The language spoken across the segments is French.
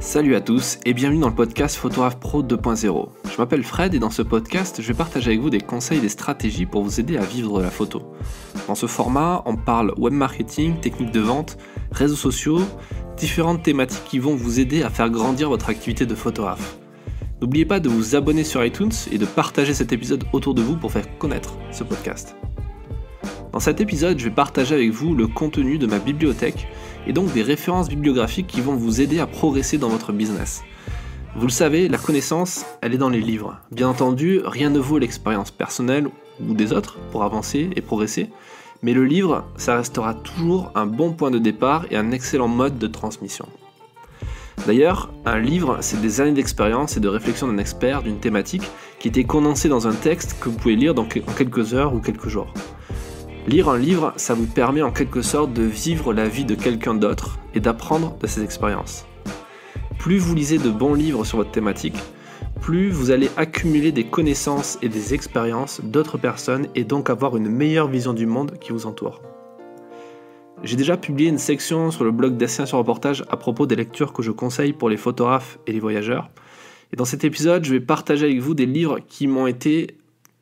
Salut à tous et bienvenue dans le podcast Photographe Pro 2.0. Je m'appelle Fred et dans ce podcast, je vais partager avec vous des conseils et des stratégies pour vous aider à vivre de la photo. Dans ce format, on parle web marketing, techniques de vente, réseaux sociaux, différentes thématiques qui vont vous aider à faire grandir votre activité de photographe. N'oubliez pas de vous abonner sur iTunes et de partager cet épisode autour de vous pour faire connaître ce podcast. Dans cet épisode, je vais partager avec vous le contenu de ma bibliothèque et donc des références bibliographiques qui vont vous aider à progresser dans votre business. Vous le savez, la connaissance, elle est dans les livres. Bien entendu, rien ne vaut l'expérience personnelle ou des autres pour avancer et progresser, mais le livre, ça restera toujours un bon point de départ et un excellent mode de transmission. D'ailleurs, un livre, c'est des années d'expérience et de réflexion d'un expert d'une thématique qui était condensée dans un texte que vous pouvez lire en quelques heures ou quelques jours. Lire un livre, ça vous permet en quelque sorte de vivre la vie de quelqu'un d'autre et d'apprendre de ses expériences. Plus vous lisez de bons livres sur votre thématique, plus vous allez accumuler des connaissances et des expériences d'autres personnes et donc avoir une meilleure vision du monde qui vous entoure. J'ai déjà publié une section sur le blog d'Assien sur reportage à propos des lectures que je conseille pour les photographes et les voyageurs. Et dans cet épisode, je vais partager avec vous des livres qui m'ont été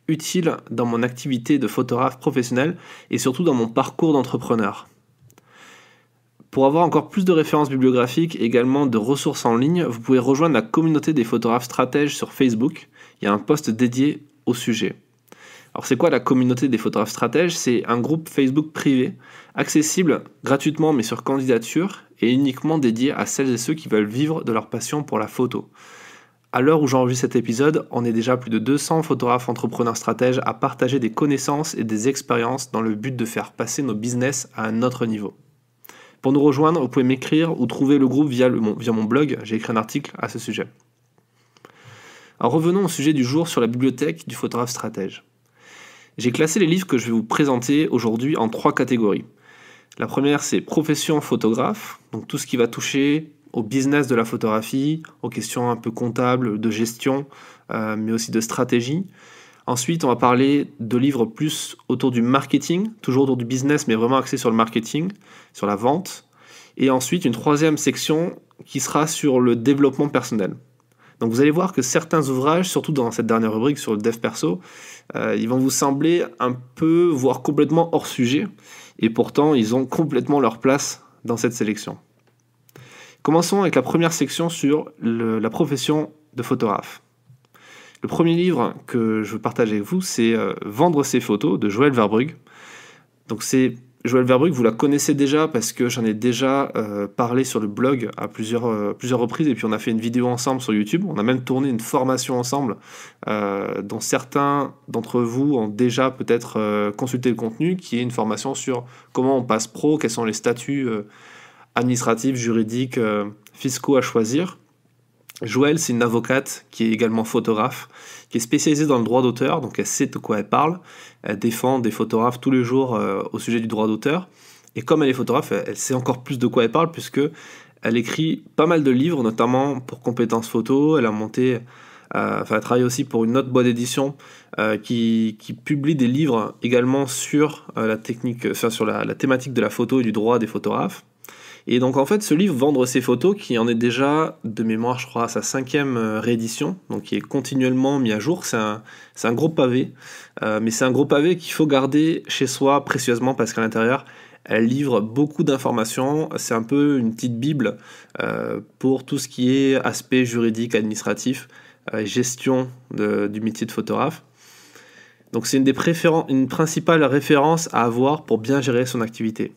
utile dans mon activité de photographe professionnel et surtout dans mon parcours d'entrepreneur. Pour avoir encore plus de références bibliographiques et également de ressources en ligne, vous pouvez rejoindre la communauté des photographes stratèges sur Facebook. Il y a un poste dédié au sujet. Alors c'est quoi la communauté des photographes stratèges C'est un groupe Facebook privé, accessible gratuitement mais sur candidature et uniquement dédié à celles et ceux qui veulent vivre de leur passion pour la photo. À l'heure où j'enregistre cet épisode, on est déjà plus de 200 photographes entrepreneurs stratèges à partager des connaissances et des expériences dans le but de faire passer nos business à un autre niveau. Pour nous rejoindre, vous pouvez m'écrire ou trouver le groupe via, mon, via mon blog, j'ai écrit un article à ce sujet. revenons au sujet du jour sur la bibliothèque du photographe stratège. J'ai classé les livres que je vais vous présenter aujourd'hui en trois catégories. La première, c'est profession photographe, donc tout ce qui va toucher au business de la photographie, aux questions un peu comptables, de gestion, euh, mais aussi de stratégie. Ensuite, on va parler de livres plus autour du marketing, toujours autour du business, mais vraiment axé sur le marketing, sur la vente. Et ensuite, une troisième section qui sera sur le développement personnel. Donc vous allez voir que certains ouvrages, surtout dans cette dernière rubrique sur le dev perso, euh, ils vont vous sembler un peu, voire complètement hors sujet, et pourtant ils ont complètement leur place dans cette sélection. Commençons avec la première section sur la profession de photographe. Le premier livre que je veux partager avec vous, c'est euh, Vendre ses photos de Joël Verbrugge. Donc c'est Joël Verbrugge, vous la connaissez déjà parce que j'en ai déjà euh, parlé sur le blog à plusieurs, euh, plusieurs reprises et puis on a fait une vidéo ensemble sur YouTube. On a même tourné une formation ensemble dont certains d'entre vous ont déjà peut-être consulté le contenu qui est une formation sur comment on passe pro, quels sont les statuts administratifs, juridiques, euh, fiscaux à choisir. Joël, c'est une avocate qui est également photographe, qui est spécialisée dans le droit d'auteur, donc elle sait de quoi elle parle. Elle défend des photographes tous les jours euh, au sujet du droit d'auteur. Et comme elle est photographe, elle sait encore plus de quoi elle parle, puisque elle écrit pas mal de livres, notamment pour compétences photo. Elle a monté, euh, enfin, elle travaille aussi pour une autre boîte d'édition qui, publie des livres également sur la technique, sur la thématique de la photo et du droit des photographes. Et donc en fait, ce livre, Vendre ses photos, qui en est déjà, de mémoire, je crois, à sa cinquième euh, réédition, donc qui est continuellement mis à jour, c'est un, gros pavé, euh, mais c'est un gros pavé qu'il faut garder chez soi précieusement parce qu'à l'intérieur, elle livre beaucoup d'informations, c'est un peu une petite bible euh, pour tout ce qui est aspect juridique, administratif, gestion du métier de photographe. Donc c'est une des une principale référence à avoir pour bien gérer son activité.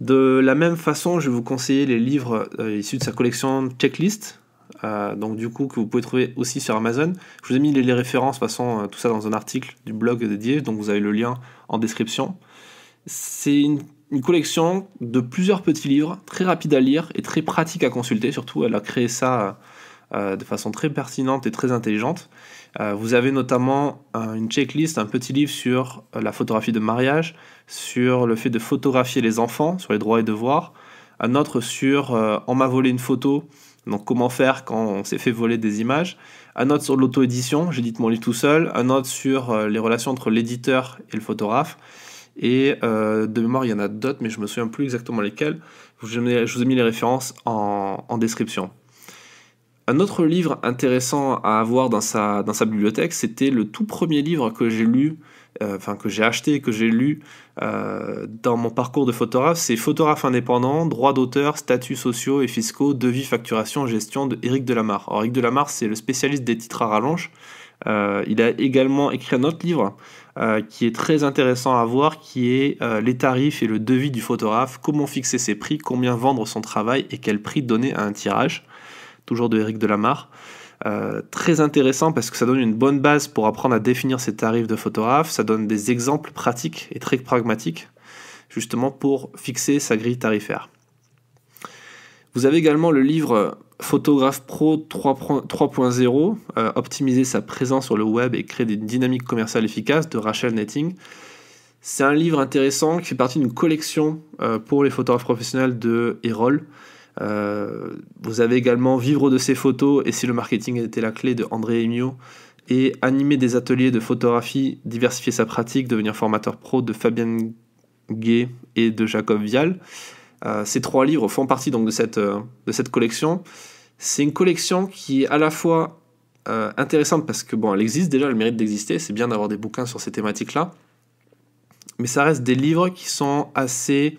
De la même façon, je vais vous conseiller les livres euh, issus de sa collection Checklist, euh, donc du coup que vous pouvez trouver aussi sur Amazon. Je vous ai mis les, références, de euh, tout ça dans un article du blog dédié, donc vous avez le lien en description. C'est une, une, collection de plusieurs petits livres, très rapides à lire et très pratique à consulter, surtout elle a créé ça de façon très pertinente et très intelligente. Euh, vous avez notamment euh, une checklist, un petit livre sur euh, la photographie de mariage, sur le fait de photographier les enfants, sur les droits et devoirs, un autre sur On m'a volé une photo, donc comment faire quand on s'est fait voler des images, un autre sur l'auto-édition, j'édite mon livre tout seul, un autre sur les relations entre l'éditeur et le photographe. Et de mémoire, il y en a d'autres, mais je me souviens plus exactement lesquels. Je vous ai mis les références en description. Un autre livre intéressant à avoir dans sa, bibliothèque, c'était le tout premier livre que j'ai lu, euh, enfin que j'ai acheté et que j'ai lu euh, dans mon parcours de photographe, c'est Photographe indépendant, droits d'auteur, statuts sociaux et fiscaux, devis, facturation, gestion de Éric Delamarre. Eric Éric Delamarre, c'est le spécialiste des titres à rallonge. Euh, il a également écrit un autre livre qui est très intéressant à voir, qui est Les tarifs et le devis du photographe, comment fixer ses prix, combien vendre son travail et quel prix donner à un tirage toujours de Eric Delamarre. Euh, très intéressant parce que ça donne une bonne base pour apprendre à définir ses tarifs de photographe, ça donne des exemples pratiques et très pragmatiques justement pour fixer sa grille tarifaire. Vous avez également le livre Photographe Pro 3.0, euh, optimiser sa présence sur le web et créer des dynamiques commerciales efficaces de Rachel Netting. C'est un livre intéressant qui fait partie d'une collection euh, pour les photographes professionnels de Erol. Euh, vous avez également Vivre de ses photos et si le marketing était la clé de André Emio et Animer des ateliers de photographie, diversifier sa pratique, devenir formateur pro de Fabien Gay et de Jacob Vial. Euh, ces trois livres font partie donc de cette, euh, de cette collection. C'est une collection qui est à la fois intéressante parce que bon, elle existe déjà, elle mérite d'exister, c'est bien d'avoir des bouquins sur ces thématiques-là, mais ça reste des livres qui sont assez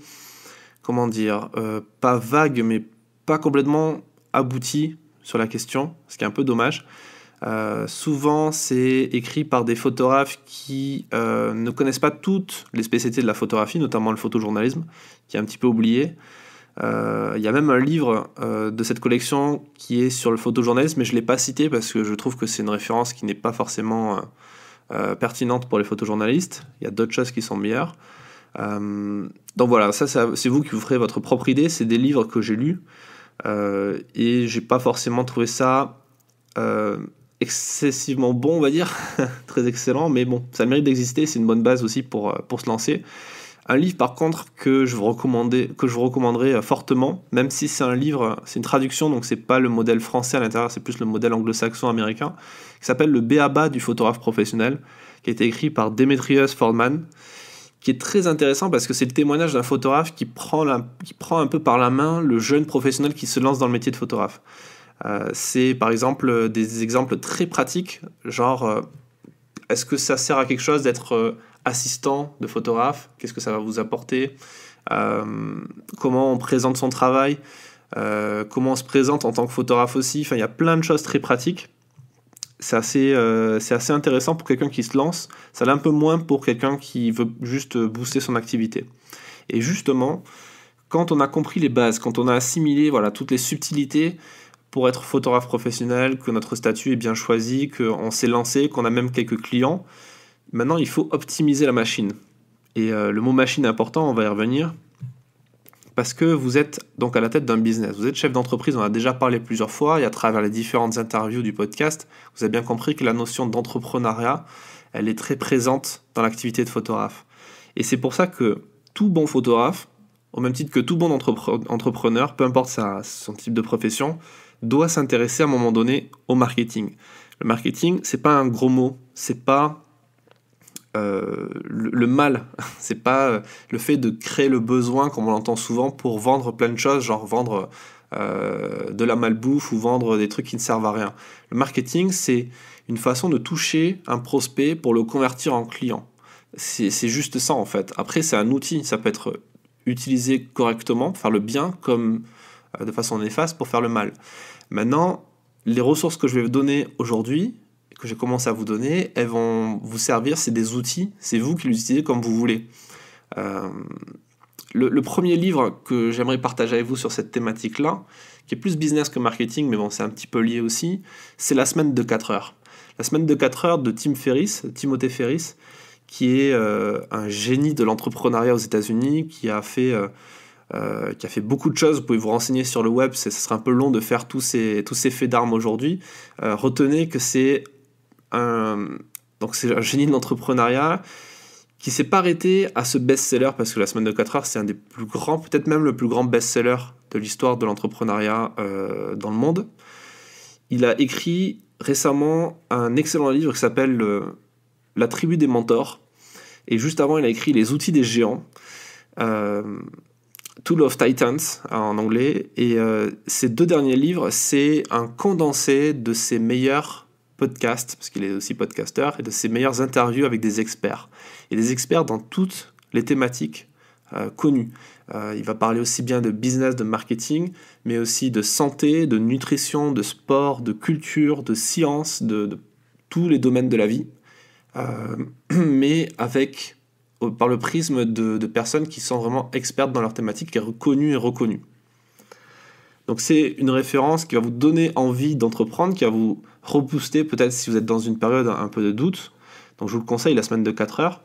comment dire, euh, pas vague, mais pas complètement abouti sur la question, ce qui est un peu dommage. Euh, souvent, c'est écrit par des photographes qui euh, ne connaissent pas toutes les spécialités de la photographie, notamment le photojournalisme, qui est un petit peu oublié. Il y a même un livre de cette collection qui est sur le photojournalisme, mais je ne l'ai pas cité parce que je trouve que c'est une référence qui n'est pas forcément pertinente pour les photojournalistes. Il y a d'autres choses qui sont meilleures. Euh, donc voilà, ça, c'est vous qui vous ferez votre propre idée. C'est des livres que j'ai lus euh, et j'ai pas forcément trouvé ça euh, excessivement bon, on va dire, très excellent, mais bon, ça mérite d'exister, c'est une bonne base aussi pour, pour se lancer. Un livre par contre que je vous, que je vous recommanderais fortement, même si c'est un livre, c'est une traduction, donc c'est pas le modèle français à l'intérieur, c'est plus le modèle anglo-saxon américain, qui s'appelle Le B.A.B.A. du photographe professionnel, qui a été écrit par Demetrius Fordman, qui est très intéressant parce que c'est le témoignage d'un photographe qui prend, prend un peu par la main le jeune professionnel qui se lance dans le métier de photographe. Euh, c'est par exemple des exemples très pratiques, genre euh, est-ce que ça sert à quelque chose d'être euh, assistant de photographe Qu'est-ce que ça va vous apporter Comment on présente son travail Comment on se présente en tant que photographe aussi il y a plein de choses très pratiques euh, c'est assez, intéressant pour quelqu'un qui se lance, ça l'est un peu moins pour quelqu'un qui veut juste booster son activité. Et justement, quand on a compris les bases, quand on a assimilé voilà, toutes les subtilités pour être photographe professionnel, que notre statut est bien choisi, qu'on s'est lancé, qu'on a même quelques clients, maintenant il faut optimiser la machine. Et euh, le mot machine est important, on va y revenir, parce que vous êtes donc à la tête d'un business, vous êtes chef d'entreprise, on a déjà parlé plusieurs fois, et à travers les différentes interviews du podcast, vous avez bien compris que la notion d'entrepreneuriat, elle est très présente dans l'activité de photographe. Et c'est pour ça que tout bon photographe, au même titre que tout bon entrepreneur, peu importe sa, son type de profession, doit s'intéresser à un moment donné au marketing. Le marketing, c'est pas un gros mot, c'est pas euh, le, mal. c'est pas euh, le fait de créer le besoin, comme on l'entend souvent, pour vendre plein de choses, genre vendre euh, de la malbouffe ou vendre des trucs qui ne servent à rien. Le marketing, c'est une façon de toucher un prospect pour le convertir en client. C'est juste ça en fait. Après, c'est un outil, ça peut être utilisé correctement, pour faire le bien comme de façon néfaste pour faire le mal. Maintenant, les ressources que je vais vous donner aujourd'hui, que j'ai commencé à vous donner, elles vont vous servir, c'est des outils, c'est vous qui les utilisez comme vous voulez. Euh, le, premier livre que j'aimerais partager avec vous sur cette thématique-là, qui est plus business que marketing, mais bon, c'est un petit peu lié aussi, c'est La semaine de 4 heures. La semaine de 4 heures de Tim Ferriss, Timothée Ferris, qui est euh, un génie de l'entrepreneuriat aux États-Unis, qui a fait. Euh, qui a fait beaucoup de choses. Vous pouvez vous renseigner sur le web, ce sera un peu long de faire tous ces, tous ces faits d'armes aujourd'hui. retenez que c'est donc c'est un génie de l'entrepreneuriat qui s'est pas arrêté à ce best-seller parce que la semaine de 4 heures, c'est un des plus grands, peut-être même le plus grand best-seller de l'histoire de l'entrepreneuriat euh, dans le monde. Il a écrit récemment un excellent livre qui s'appelle euh, La tribu des mentors. Et juste avant, il a écrit Les outils des géants, euh, Tool of Titans en anglais. Et ces deux derniers livres, c'est un condensé de ses meilleurs podcast parce qu'il est aussi podcasteur, et de ses meilleures interviews avec des experts. Et des experts dans toutes les thématiques euh, connues. Euh, il va parler aussi bien de business, de marketing, mais aussi de santé, de nutrition, de sport, de culture, de science, de, tous les domaines de la vie. Euh, mais avec par le prisme de, personnes qui sont vraiment expertes dans leur thématique, qui est reconnue et reconnue. Donc c'est une référence qui va vous donner envie d'entreprendre, qui va vous rebooster peut-être si vous êtes dans une période un peu de doute. Donc je vous le conseille, la semaine de 4 heures.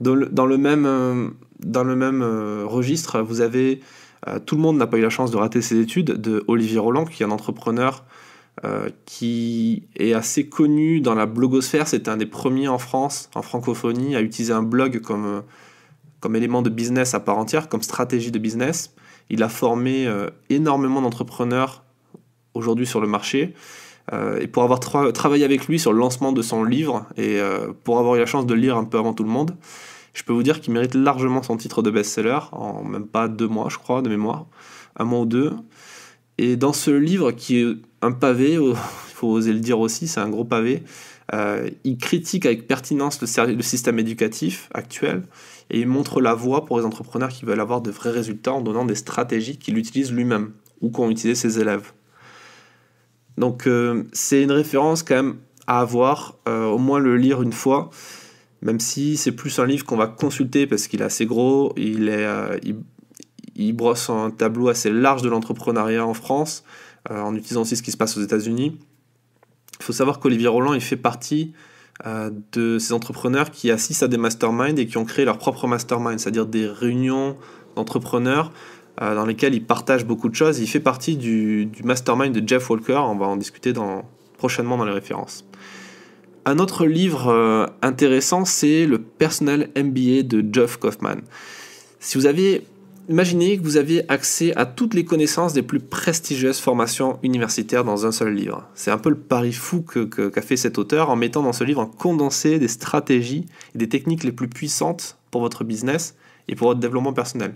Dans le, dans le même, euh, euh, registre, vous avez euh, Tout le monde n'a pas eu la chance de rater ses études de Olivier Roland, qui est un entrepreneur qui est assez connu dans la blogosphère. c'est un des premiers en France, en francophonie, à utiliser un blog comme élément de business à part entière, comme stratégie de business. Il a formé énormément d'entrepreneurs aujourd'hui sur le marché. Euh, et pour avoir travaillé avec lui sur le lancement de son livre, et euh, pour avoir eu la chance de le lire un peu avant tout le monde, je peux vous dire qu'il mérite largement son titre de best-seller, en même pas deux mois, je crois, de mémoire, un mois ou deux. Et dans ce livre, qui est un pavé, il faut oser le dire aussi, c'est un gros pavé, euh, il critique avec pertinence le, le, système éducatif actuel et il montre la voie pour les entrepreneurs qui veulent avoir de vrais résultats en donnant des stratégies qu'il utilise lui-même ou qu'ont utilisé ses élèves. Donc euh, c'est une référence quand même à avoir, euh, au moins le lire une fois, même si c'est plus un livre qu'on va consulter parce qu'il est assez gros, il, euh, brosse un tableau assez large de l'entrepreneuriat en France, en utilisant aussi ce qui se passe aux États-Unis. Il faut savoir qu'Olivier Roland, il fait partie de ces entrepreneurs qui assistent à des masterminds et qui ont créé leur propre mastermind, c'est-à-dire des réunions d'entrepreneurs euh, dans lesquels il partage beaucoup de choses. Il fait partie du, mastermind de Jeff Walker, on va en discuter prochainement dans les références. Un autre livre euh, intéressant, c'est le Personnel MBA de Jeff Kaufman. Si vous aviez, imaginez que vous aviez accès à toutes les connaissances des plus prestigieuses formations universitaires dans un seul livre. C'est un peu le pari fou qu'a que, fait cet auteur en mettant dans ce livre un condensé des stratégies et des techniques les plus puissantes pour votre business et pour votre développement personnel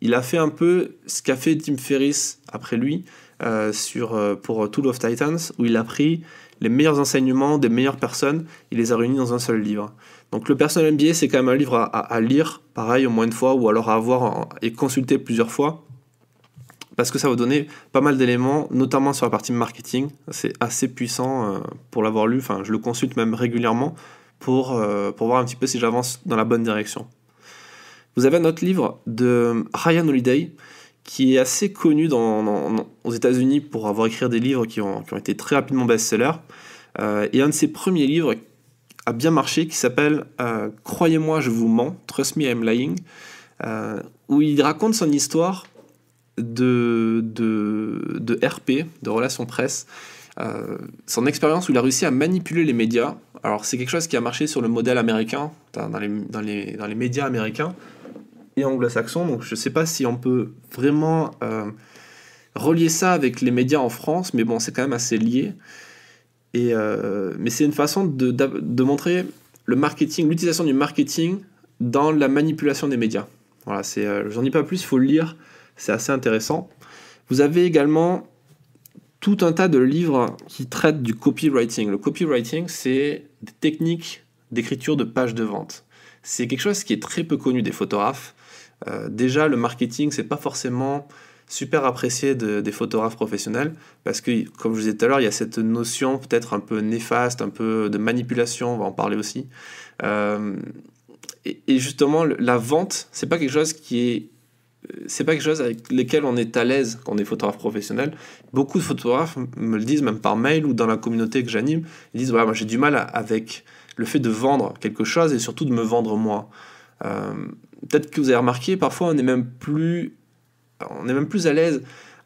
il a fait un peu ce qu'a fait Tim Ferriss après lui euh, sur, euh, pour euh, Tool of Titans, où il a pris les meilleurs enseignements des meilleures personnes, il les a réunis dans un seul livre. Donc le Personnel MBA, c'est quand même un livre à, lire, pareil, au moins une fois, ou alors à avoir et consulter plusieurs fois, parce que ça va donner pas mal d'éléments, notamment sur la partie marketing. C'est assez puissant pour l'avoir lu, enfin je le consulte même régulièrement pour, pour voir un petit peu si j'avance dans la bonne direction. Vous avez un autre livre de Ryan Holiday qui est assez connu dans, aux États-Unis pour avoir écrit des livres qui ont, ont été très rapidement best-sellers. Euh, et un de ses premiers livres a bien marché qui s'appelle euh, Croyez-moi, je vous mens, Trust me, I'm lying, euh, où il raconte son histoire de, de, de RP, de relations presse, son expérience où il a réussi à manipuler les médias. Alors, c'est quelque chose qui a marché sur le modèle américain, dans les, dans les, dans les médias américains anglo-saxon. Donc je ne sais pas si on peut vraiment euh, relier ça avec les médias en France, mais bon, c'est quand même assez lié. Et, euh, mais c'est une façon de, montrer le marketing, l'utilisation du marketing dans la manipulation des médias. Voilà, c'est, euh, j'en dis pas plus, il faut le lire, c'est assez intéressant. Vous avez également tout un tas de livres qui traitent du copywriting. Le copywriting, c'est des techniques d'écriture de pages de vente. C'est quelque chose qui est très peu connu des photographes. Euh, déjà le marketing, c'est pas forcément super apprécié des photographes professionnels parce que, comme je vous disais tout à l'heure, il y a cette notion peut-être un peu néfaste, un peu de manipulation, on va en parler aussi. Euh, et, justement, la vente, c'est pas quelque chose qui est euh, c'est pas quelque chose avec lequel on est à l'aise quand on est photographe professionnel. Beaucoup de photographes me le disent, même par mail ou dans la communauté que j'anime, ils disent ouais, moi j'ai du mal avec le fait de vendre quelque chose et surtout de me vendre moi. Euh, peut-être que vous avez remarqué, parfois on est même plus, à l'aise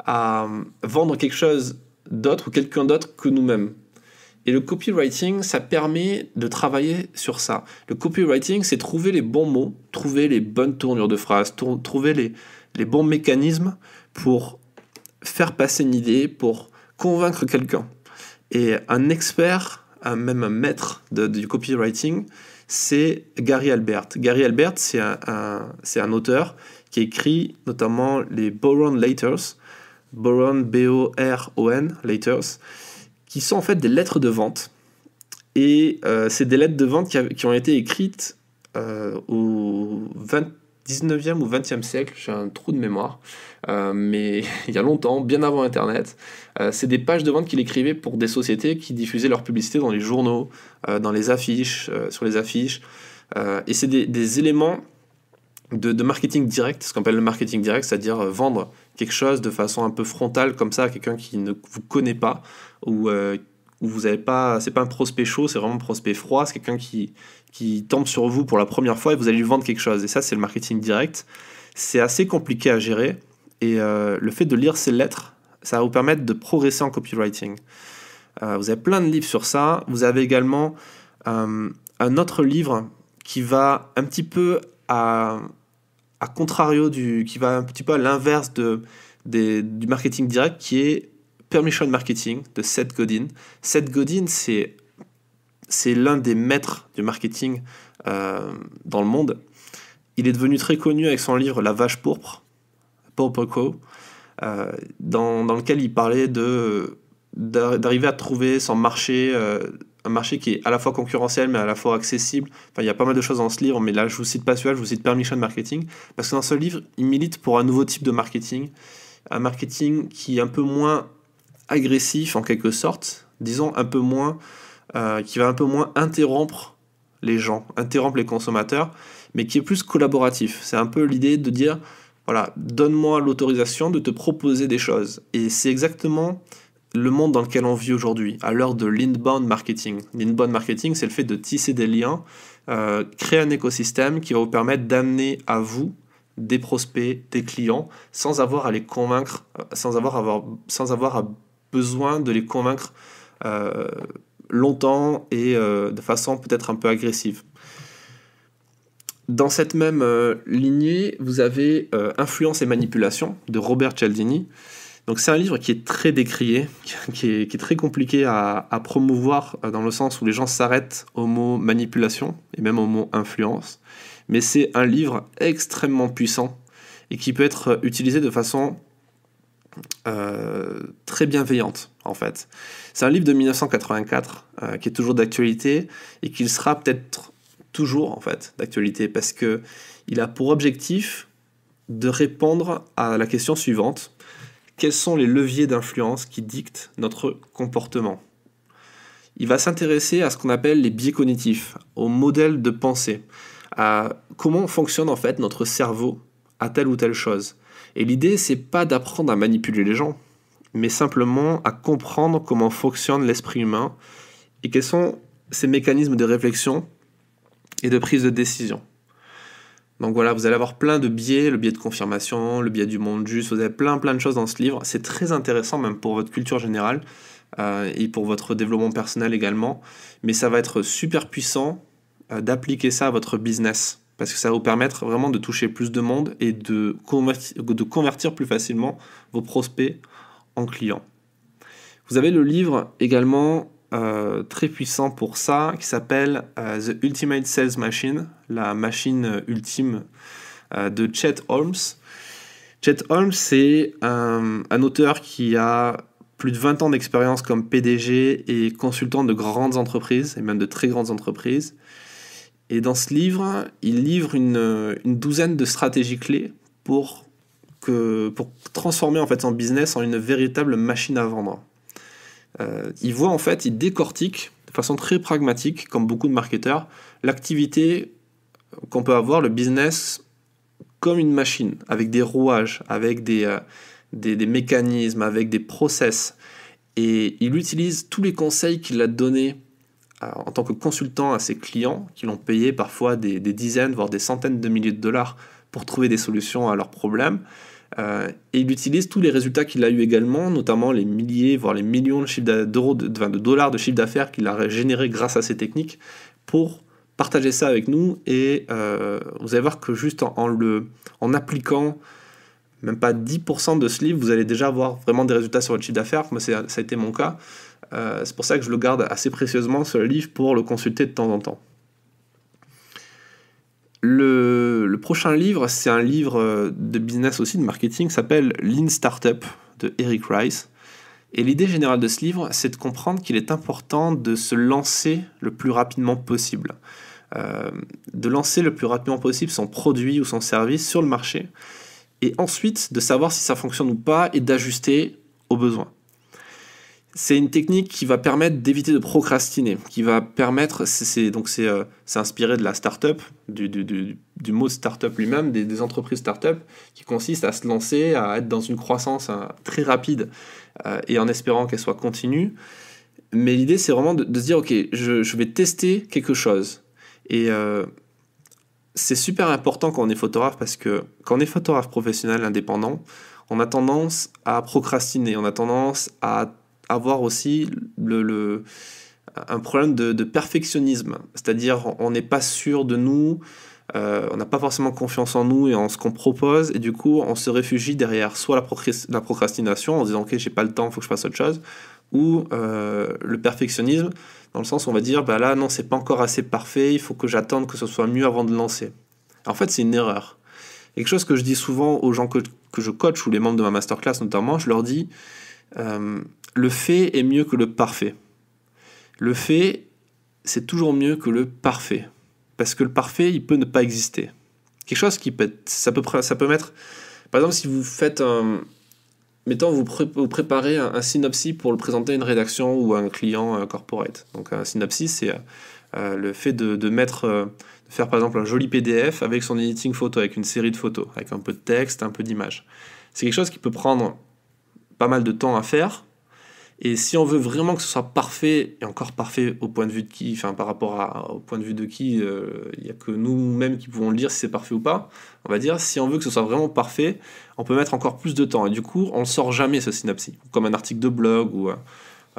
à euh, vendre quelque chose d'autre ou quelqu'un d'autre que nous-mêmes. Et le copywriting, ça permet de travailler sur ça. Le copywriting, c'est trouver les bons mots, trouver les bonnes tournures de phrases, trouver les, bons mécanismes pour faire passer une idée, pour convaincre quelqu'un. Et un expert, même un maître du copywriting, c'est Gary Albert. Gary Albert, c'est un, un, auteur qui écrit notamment les Boron Letters, Boron B-O-R-O-N, Letters, qui sont en fait des lettres de vente. Et euh, c'est des lettres de vente qui, ont été écrites euh, au 20, 19e ou 20e siècle, j'ai un trou de mémoire, euh, mais il y a longtemps, bien avant Internet. Euh, c'est des pages de vente qu'il écrivait pour des sociétés qui diffusaient leur publicité dans les journaux, euh, dans les affiches, sur les affiches. et c'est des, éléments de, de, marketing direct, ce qu'on appelle le marketing direct, c'est-à-dire vendre quelque chose de façon un peu frontale comme ça à quelqu'un qui ne vous connaît pas ou où vous n'avez pas, c'est pas un prospect chaud, c'est vraiment un prospect froid, c'est quelqu'un qui, qui tombe sur vous pour la première fois et vous allez lui vendre quelque chose. Et ça, c'est le marketing direct. C'est assez compliqué à gérer et euh, le fait de lire ces lettres, ça va vous permettre de progresser en copywriting. Euh, vous avez plein de livres sur ça. Vous avez également euh, un autre livre qui va un petit peu à, à contrario du, qui va un petit peu à l'inverse de, du marketing direct, qui est Permission Marketing de Seth Godin. Seth Godin, c'est c'est l'un des maîtres du marketing euh, dans le monde. Il est devenu très connu avec son livre La vache pourpre, Purple euh, dans, lequel il parlait de d'arriver à trouver son marché, euh, un marché qui est à la fois concurrentiel mais à la fois accessible. il y a pas mal de choses dans ce livre, mais là je vous cite pas celui-là, je vous cite Permission Marketing, parce que dans ce livre, il milite pour un nouveau type de marketing, un marketing qui est un peu moins agressif en quelque sorte, disons un peu moins, euh, qui va un peu moins interrompre les gens, interrompre les consommateurs, mais qui est plus collaboratif. C'est un peu l'idée de dire, voilà, donne-moi l'autorisation de te proposer des choses. Et c'est exactement le monde dans lequel on vit aujourd'hui, à l'heure de l'inbound marketing. L'inbound marketing, c'est le fait de tisser des liens, euh, créer un écosystème qui va vous permettre d'amener à vous des prospects, des clients, sans avoir à les convaincre, euh, sans avoir à besoin de les convaincre euh, longtemps et euh, de façon peut-être un peu agressive. Dans cette même euh, lignée, vous avez Influence et manipulation de Robert Cialdini. Donc c'est un livre qui est très décrié, qui est, très compliqué à, à, promouvoir dans le sens où les gens s'arrêtent au mot manipulation et même au mot influence. Mais c'est un livre extrêmement puissant et qui peut être utilisé de façon euh, très bienveillante, en fait. C'est un livre de 1984 euh, qui est toujours d'actualité et qu'il sera peut-être toujours, en fait, d'actualité parce que il a pour objectif de répondre à la question suivante quels sont les leviers d'influence qui dictent notre comportement Il va s'intéresser à ce qu'on appelle les biais cognitifs, aux modèles de pensée, à comment fonctionne en fait notre cerveau à telle ou telle chose. Et l'idée, c'est pas d'apprendre à manipuler les gens, mais simplement à comprendre comment fonctionne l'esprit humain et quels sont ses mécanismes de réflexion et de prise de décision. Donc voilà, vous allez avoir plein de biais, le biais de confirmation, le biais du monde juste, vous avez plein plein de choses dans ce livre. C'est très intéressant même pour votre culture générale euh, et pour votre développement personnel également. Mais ça va être super puissant euh, d'appliquer ça à votre business parce que ça va vous permettre vraiment de toucher plus de monde et de convertir, plus facilement vos prospects en clients. Vous avez le livre également euh, très puissant pour ça qui s'appelle euh, The Ultimate Sales Machine, la machine ultime euh, de Chet Holmes. Chet Holmes, c'est un auteur qui a plus de 20 ans d'expérience comme PDG et consultant de grandes entreprises, et même de très grandes entreprises. Et dans ce livre, il livre une, douzaine de stratégies clés pour, que, pour transformer en fait son business en une véritable machine à vendre. Euh, il voit en fait, il décortique de façon très pragmatique, comme beaucoup de marketeurs, l'activité qu'on peut avoir, le business, comme une machine, avec des rouages, avec des, euh, des, des mécanismes, avec des process. Et il utilise tous les conseils qu'il a donnés euh, en tant que consultant à ses clients qui l'ont payé parfois des, dizaines, voire des centaines de milliers de dollars pour trouver des solutions à leurs problèmes. Euh, et il utilise tous les résultats qu'il a eu également, notamment les milliers, voire les millions de, d'euros de, dollars de chiffre d'affaires qu'il a généré grâce à ces techniques pour partager ça avec nous. Et euh, vous allez voir que juste en, le, en appliquant même pas 10% de ce livre, vous allez déjà avoir vraiment des résultats sur votre chiffre d'affaires. Moi, ça a été mon cas. Euh, c'est pour ça que je le garde assez précieusement, sur le livre, pour le consulter de temps en temps. Le, prochain livre, c'est un livre euh, de business aussi, de marketing, s'appelle Lean Startup de Eric Rice. Et l'idée générale de ce livre, c'est de comprendre qu'il est important de se lancer le plus rapidement possible. Euh, de lancer le plus rapidement possible son produit ou son service sur le marché, et ensuite de savoir si ça fonctionne ou pas et d'ajuster aux besoins c'est une technique qui va permettre d'éviter de procrastiner, qui va permettre, c'est donc euh, c'est inspiré de la start du, du, du, start mot lui-même, des, entreprises entreprises up qui consiste à se lancer, à être dans une croissance hein, très rapide euh, et en espérant qu'elle soit continue. Mais l'idée, c'est vraiment de, se dire, ok, je, vais tester quelque chose. Et euh, c'est super important quand on est photographe parce que quand on est photographe professionnel indépendant, on a tendance à procrastiner, on a tendance à avoir aussi le, un problème de, perfectionnisme. C'est-à-dire, on n'est pas sûr de nous, euh, on n'a pas forcément confiance en nous et en ce qu'on propose, et du coup, on se réfugie derrière soit la, la procrastination en disant, ok, j'ai pas le temps, il faut que je fasse autre chose, ou euh, le perfectionnisme, dans le sens où on va dire, bah là, non, c'est pas encore assez parfait, il faut que j'attende que ce soit mieux avant de lancer. En fait, c'est une erreur. Et quelque chose que je dis souvent aux gens que, que, je coach ou les membres de ma masterclass notamment, je leur dis, euh, le fait est mieux que le parfait. Le fait, c'est toujours mieux que le parfait. Parce que le parfait, il peut ne pas exister. Quelque chose qui peut être, ça peut, ça mettre, par exemple, si vous faites un, mettons, vous, préparez un, synopsis pour le présenter à une rédaction ou à un client corporate. Donc un synopsis, c'est euh, le fait de, mettre, euh, de faire par exemple un joli PDF avec son editing photo, avec une série de photos, avec un peu de texte, un peu d'image. C'est quelque chose qui peut prendre pas mal de temps à faire, et si on veut vraiment que ce soit parfait, et encore parfait au point de vue de qui, enfin par rapport à, au point de vue de qui, euh, il n'y a que nous-mêmes qui pouvons le dire si c'est parfait ou pas, on va dire, si on veut que ce soit vraiment parfait, on peut mettre encore plus de temps. Et du coup, on ne sort jamais ce synapsis, comme un article de blog ou euh,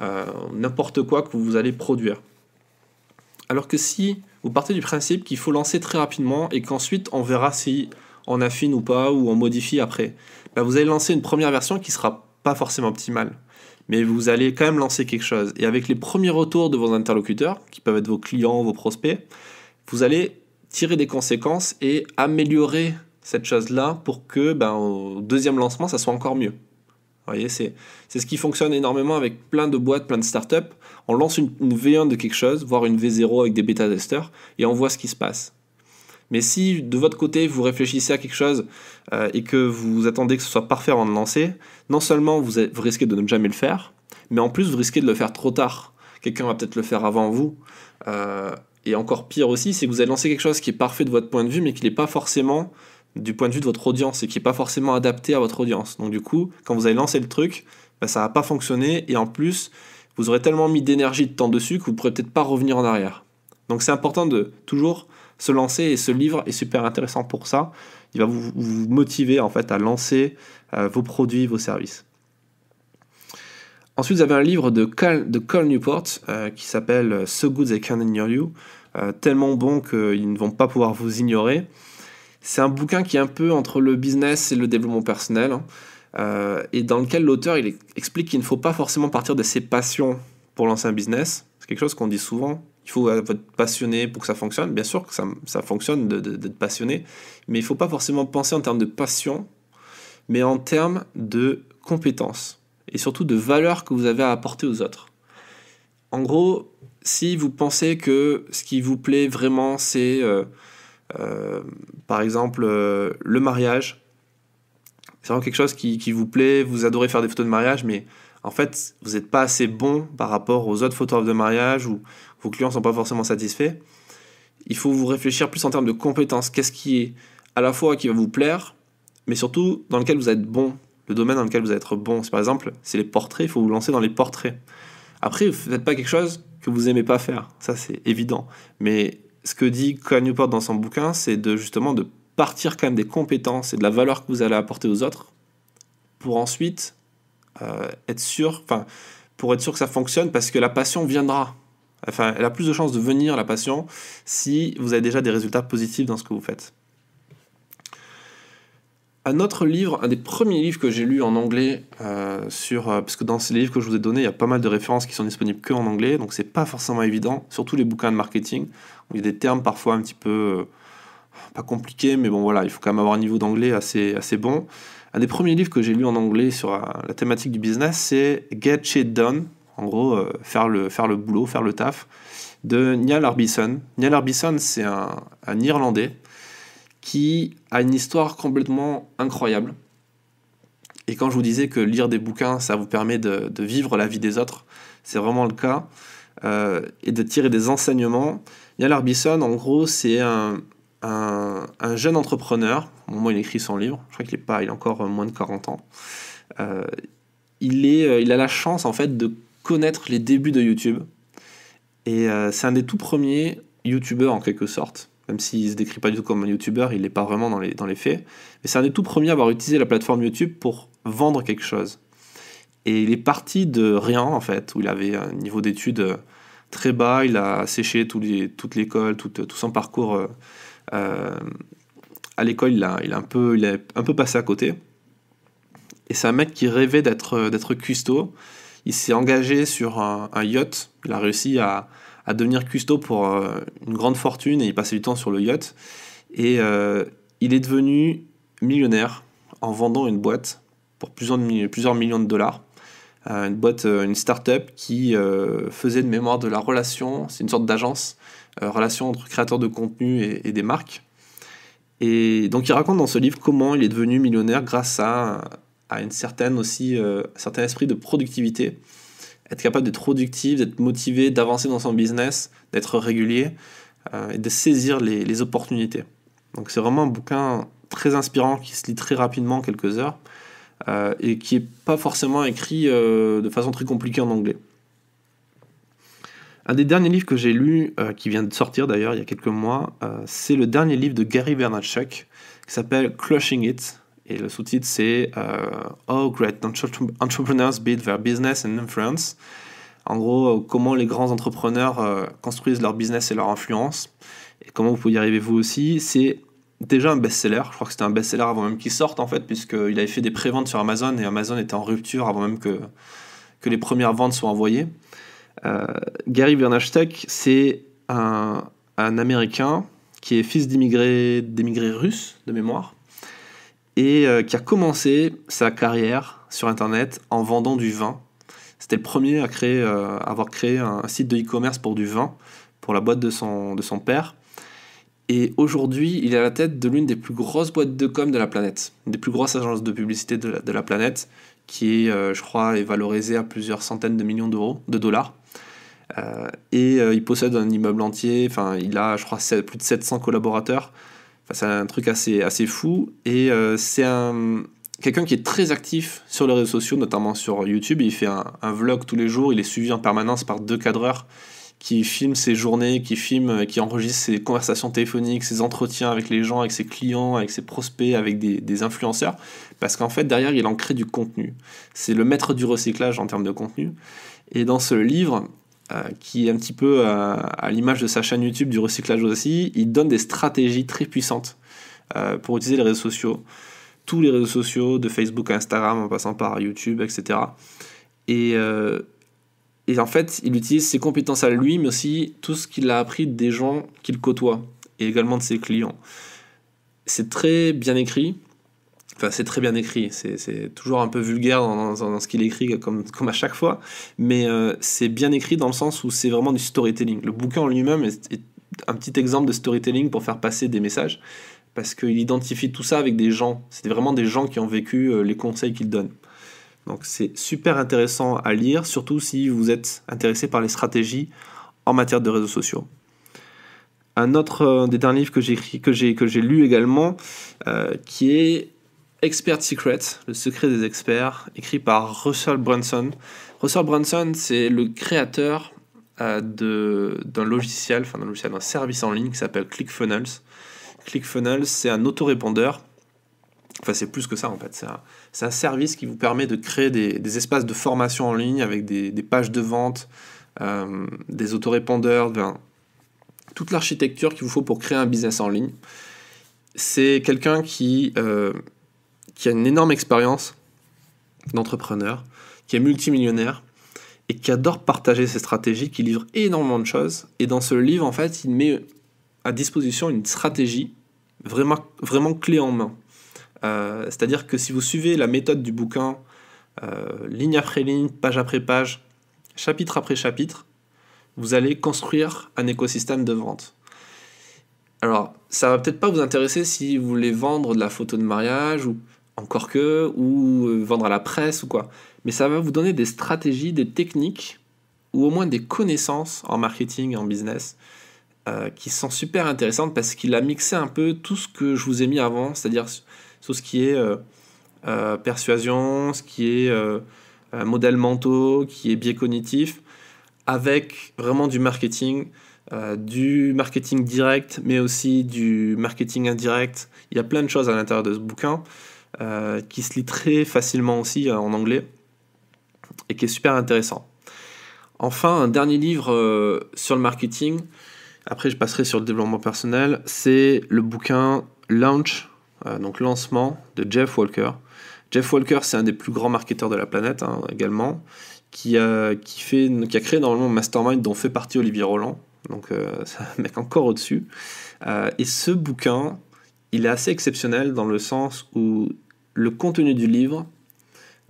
euh, n'importe quoi que vous allez produire. Alors que si vous partez du principe qu'il faut lancer très rapidement et qu'ensuite on verra si on affine ou pas ou on modifie après, ben, vous allez lancer une première version qui sera pas forcément optimal, mais vous allez quand même lancer quelque chose. Et avec les premiers retours de vos interlocuteurs, qui peuvent être vos clients, vos prospects, vous allez tirer des conséquences et améliorer cette chose-là pour que ben, au deuxième lancement, ça soit encore mieux. Vous voyez, c'est, ce qui fonctionne énormément avec plein de boîtes, plein de startups. On lance une, V1 de quelque chose, voire une V0 avec des bêta-testeurs, et on voit ce qui se passe. Mais si de votre côté vous réfléchissez à quelque chose euh, et que vous attendez que ce soit parfait avant de lancer, non seulement vous, risquez de ne jamais le faire, mais en plus vous risquez de le faire trop tard. Quelqu'un va peut-être le faire avant vous. Euh, et encore pire aussi, c'est que vous allez lancer quelque chose qui est parfait de votre point de vue, mais qui n'est pas forcément du point de vue de votre audience et qui n'est pas forcément adapté à votre audience. Donc du coup, quand vous allez lancer le truc, bah, ça va pas fonctionner et en plus, vous aurez tellement mis d'énergie de temps dessus que vous pourrez peut-être pas revenir en arrière. Donc c'est important de toujours se lancer et ce livre est super intéressant pour ça. Il va vous, motiver en fait à lancer euh, vos produits, vos services. Ensuite, vous avez un livre de Cole Newport euh, qui s'appelle euh, So Good They Can Ignore You, tellement bon qu'ils ne vont pas pouvoir vous ignorer. C'est un bouquin qui est un peu entre le business et le développement personnel, hein. et dans lequel l'auteur explique qu'il ne faut pas forcément partir de ses passions pour lancer un business. C'est quelque chose qu'on dit souvent il faut être passionné pour que ça fonctionne. Bien sûr que ça, ça fonctionne d'être passionné, mais il ne faut pas forcément penser en termes de passion, mais en termes de compétences et surtout de valeurs que vous avez à apporter aux autres. En gros, si vous pensez que ce qui vous plaît vraiment, c'est euh, euh, par exemple euh, le mariage, c'est vraiment quelque chose qui, qui, vous plaît, vous adorez faire des photos de mariage, mais en fait, vous n'êtes pas assez bon par rapport aux autres photographes de mariage ou, vos clients ne sont pas forcément satisfaits. Il faut vous réfléchir plus en termes de compétences. Qu'est-ce qui est à la fois qui va vous plaire, mais surtout dans lequel vous êtes bon, le domaine dans lequel vous allez être bon. par exemple, c'est les portraits, il faut vous lancer dans les portraits. Après, vous faites pas quelque chose que vous n'aimez pas faire, ça c'est évident. Mais ce que dit Cohen Newport dans son bouquin, c'est de justement de partir quand même des compétences et de la valeur que vous allez apporter aux autres pour ensuite euh, être sûr, pour être sûr que ça fonctionne parce que la passion viendra enfin, elle a plus de chances de venir, la passion, si vous avez déjà des résultats positifs dans ce que vous faites. Un autre livre, un des premiers livres que j'ai lu en anglais, euh, sur, euh, parce que dans ces livres que je vous ai donnés, il y a pas mal de références qui sont disponibles que anglais, donc c'est pas forcément évident, surtout les bouquins de marketing, où il y a des termes parfois un petit peu, euh, pas compliqués, mais bon voilà, il faut quand même avoir un niveau d'anglais assez, assez bon. Un des premiers livres que j'ai lu en anglais sur la thématique du business, c'est Get Shit Done en gros, euh, faire, le, faire le boulot, faire le taf, de Niall Arbison. Niall Arbison, c'est un, Irlandais qui a une histoire complètement incroyable. Et quand je vous disais que lire des bouquins, ça vous permet de, vivre la vie des autres, c'est vraiment le cas, euh, et de tirer des enseignements. Niall Arbison, en gros, c'est un, jeune entrepreneur. Au moment il écrit son livre, je crois qu'il est pas, il a encore euh, moins de 40 ans. il, est, il a la chance en fait de connaître les débuts de YouTube. Et euh, c'est un des tout premiers YouTubeurs en quelque sorte. Même s'il ne se décrit pas du tout comme un YouTuber, il n'est pas vraiment dans les, dans les faits. Mais c'est un des tout premiers à avoir utilisé la plateforme YouTube pour vendre quelque chose. Et il est parti de rien en fait, où il avait un niveau d'études euh, très bas, il a séché toute l'école, tout, euh, son parcours. à l'école, il a, il, a un peu, il un peu passé à côté. Et c'est un mec qui rêvait d'être custo il s'est engagé sur un, yacht. Il a réussi à, à devenir custo pour euh, une grande fortune et il passait du temps sur le yacht. Et euh, il est devenu millionnaire en vendant une boîte pour plusieurs, plusieurs millions de dollars. Euh, une boîte, une start-up qui faisait de mémoire de la relation, c'est une sorte d'agence, relation entre créateurs de contenu et, et des marques. Et donc il raconte dans ce livre comment il est devenu millionnaire grâce à à une certaine aussi, euh, un certain esprit de productivité. Être capable d'être productif, d'être motivé, d'avancer dans son business, d'être régulier euh, et de saisir les, opportunités. Donc c'est vraiment un bouquin très inspirant qui se lit très rapidement, en quelques heures, euh, et qui n'est pas forcément écrit de façon très compliquée en anglais. Un des derniers livres que j'ai lu, qui vient de sortir d'ailleurs il y a quelques mois, c'est le dernier livre de Gary Vaynerchuk qui s'appelle Crushing It. Et le sous-titre, c'est euh, How Great Entrepreneurs Build Their Business and Influence. En gros, euh, comment les grands entrepreneurs euh, construisent leur business et leur influence. Et comment vous pouvez y arriver vous aussi. C'est déjà un best-seller. Je crois que c'était un best-seller avant même qu'il sorte, en fait, puisqu'il avait fait des préventes sur Amazon et Amazon était en rupture avant même que, que les premières ventes soient envoyées. Euh, Gary Vaynerchuk, c'est un, un, Américain qui est fils d'immigrés russes, de mémoire, et euh, qui a commencé sa carrière sur Internet en vendant du vin. C'était le premier à, créer, euh, avoir créé un site de e-commerce pour du vin, pour la boîte de son, de son père. Et aujourd'hui, il est à la tête de l'une des plus grosses boîtes de com de la planète, une des plus grosses agences de publicité de la, planète, qui est, euh, je crois, est valorisée à plusieurs centaines de millions d'euros, de dollars. et il possède un immeuble entier, enfin, il a, je crois, plus de 700 collaborateurs c'est un truc assez, assez fou. Et euh, c'est un, quelqu'un qui est très actif sur les réseaux sociaux, notamment sur YouTube. Il fait un, vlog tous les jours. Il est suivi en permanence par deux cadreurs qui filment ses journées, qui filment, qui enregistrent ses conversations téléphoniques, ses entretiens avec les gens, avec ses clients, avec ses prospects, avec des, des influenceurs. Parce qu'en fait, derrière, il en crée du contenu. C'est le maître du recyclage en termes de contenu. Et dans ce livre, euh, qui est un petit peu euh, à l'image de sa chaîne YouTube du recyclage aussi, il donne des stratégies très puissantes euh, pour utiliser les réseaux sociaux, tous les réseaux sociaux, de Facebook à Instagram en passant par YouTube, etc. Et, et en fait, il utilise ses compétences à lui, mais aussi tout ce qu'il a appris des gens qu'il côtoie, et également de ses clients. C'est très bien écrit, c'est très bien écrit. C'est toujours un peu vulgaire dans, ce qu'il écrit, comme, à chaque fois. Mais euh, c'est bien écrit dans le sens où c'est vraiment du storytelling. Le bouquin en lui-même est, un petit exemple de storytelling pour faire passer des messages. Parce qu'il identifie tout ça avec des gens. C'est vraiment des gens qui ont vécu euh, les conseils qu'il donne. Donc c'est super intéressant à lire, surtout si vous êtes intéressé par les stratégies en matière de réseaux sociaux. Un autre euh, des derniers livres que j'ai lu également, qui est Expert Secret, le secret des experts, écrit par Russell Brunson. Russell Brunson, c'est le créateur euh, d'un logiciel, enfin d'un logiciel, d'un service en ligne qui s'appelle ClickFunnels. ClickFunnels, c'est un autorépondeur. Enfin, c'est plus que ça en fait. C'est un, service qui vous permet de créer des, espaces de formation en ligne avec des, pages de vente, euh, des autorépondeurs, ben, toute l'architecture qu'il vous faut pour créer un business en ligne. C'est quelqu'un qui euh, qui a une énorme expérience d'entrepreneur, qui est multimillionnaire et qui adore partager ses stratégies, qui livre énormément de choses. Et dans ce livre, en fait, il met à disposition une stratégie vraiment, vraiment clé en main. Euh, c'est-à-dire que si vous suivez la méthode du bouquin, euh, ligne après ligne, page après page, chapitre après chapitre, vous allez construire un écosystème de vente. Alors, ça va peut-être pas vous intéresser si vous voulez vendre de la photo de mariage ou encore que, ou euh, vendre à la presse ou quoi. Mais ça va vous donner des stratégies, des techniques, ou au moins des connaissances en marketing, en business, euh, qui sont super intéressantes parce qu'il a mixé un peu tout ce que je vous ai mis avant, c'est-à-dire sur ce qui est euh, persuasion, ce qui est modèle mentaux, qui est biais cognitif, avec vraiment du marketing. du marketing direct, mais aussi du marketing indirect. Il y a plein de choses à l'intérieur de ce bouquin. Euh, qui se lit très facilement aussi euh, en anglais et qui est super intéressant. Enfin, un dernier livre euh, sur le marketing, après je passerai sur le développement personnel, c'est le bouquin Launch, donc Lancement de Jeff Walker. Jeff Walker, c'est un des plus grands marketeurs de la planète hein, également, qui a, qui, fait, qui a créé normalement mastermind dont fait partie Olivier Roland. Donc c'est un mec encore au-dessus. et ce bouquin, il est assez exceptionnel dans le sens où le contenu du livre.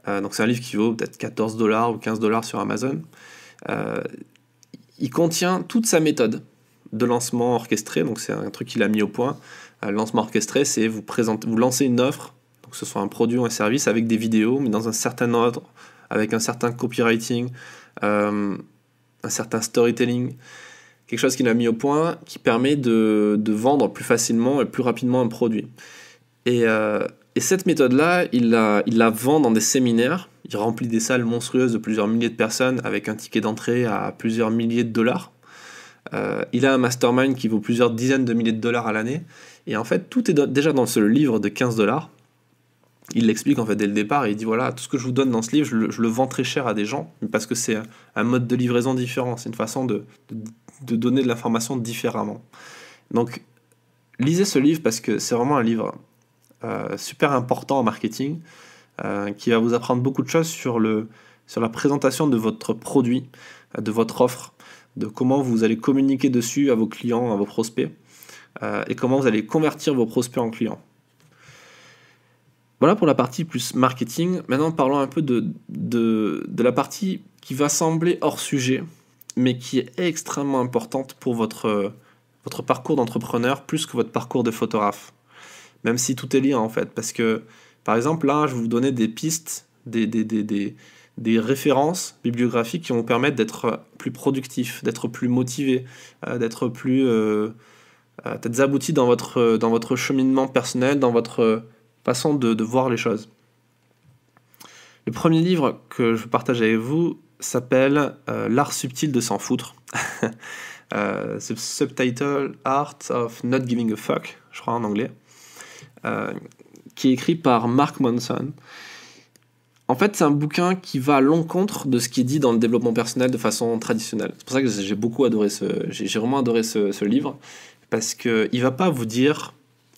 Euh, donc c'est un livre qui vaut peut-être 14 dollars ou 15 dollars sur Amazon. Euh, il contient toute sa méthode de lancement orchestré. Donc c'est un truc qu'il a mis au point. Euh, lancement orchestré, c'est vous, vous lancez une offre, donc que ce soit un produit ou un service, avec des vidéos, mais dans un certain ordre, avec un certain copywriting, un certain storytelling quelque chose qu'il a mis au point qui permet de, vendre plus facilement et plus rapidement un produit. Et et cette méthode-là, il la, il la vend dans des séminaires. Il remplit des salles monstrueuses de plusieurs milliers de personnes avec un ticket d'entrée à plusieurs milliers de dollars. Euh, il a un mastermind qui vaut plusieurs dizaines de milliers de dollars à l'année. Et en fait, tout est déjà dans ce livre de 15 dollars. Il l'explique en fait dès le départ. Et il dit voilà, tout ce que je vous donne dans ce livre, je le, vends très cher à des gens parce que c'est un, mode de livraison différent. C'est une façon de, de donner de l'information différemment. Donc, lisez ce livre parce que c'est vraiment un livre euh, super important en marketing euh, qui va vous apprendre beaucoup de choses sur, le, sur la présentation de votre produit, de votre offre, de comment vous allez communiquer dessus à vos clients, à vos prospects euh, et comment vous allez convertir vos prospects en clients. Voilà pour la partie plus marketing. Maintenant, parlons un peu de, de, la partie qui va sembler hors sujet, mais qui est extrêmement importante pour votre, votre parcours d'entrepreneur plus que votre parcours de photographe même si tout est lié en fait. Parce que, par exemple, là, je vais vous donner des pistes, des, des, références bibliographiques qui vont vous permettre d'être plus productif, d'être plus motivé, euh, d'être plus euh, euh, d'être peut abouti dans votre, dans votre cheminement personnel, dans votre façon de, voir les choses. Le premier livre que je partage avec vous s'appelle L'art subtil de s'en foutre. euh, subtitle Art of Not Giving a Fuck, je crois en anglais. Euh, qui est écrit par Mark Monson. En fait, c'est un bouquin qui va à l'encontre de ce qui est dit dans le développement personnel de façon traditionnelle. C'est pour ça que j'ai beaucoup adoré ce, j'ai vraiment adoré ce, livre parce que il va pas vous dire